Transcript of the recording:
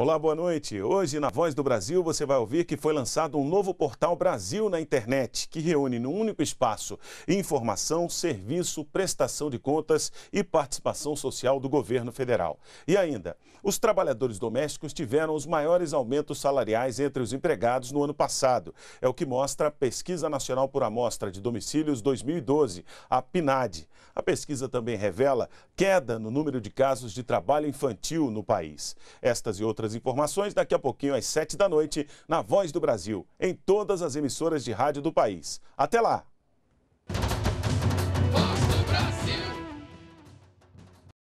Olá, boa noite. Hoje, na Voz do Brasil, você vai ouvir que foi lançado um novo portal Brasil na internet, que reúne num único espaço informação, serviço, prestação de contas e participação social do governo federal. E ainda, os trabalhadores domésticos tiveram os maiores aumentos salariais entre os empregados no ano passado. É o que mostra a Pesquisa Nacional por Amostra de Domicílios 2012, a PNAD. A pesquisa também revela queda no número de casos de trabalho infantil no país. Estas e outras outras informações daqui a pouquinho às 7 da noite na Voz do Brasil, em todas as emissoras de rádio do país. Até lá!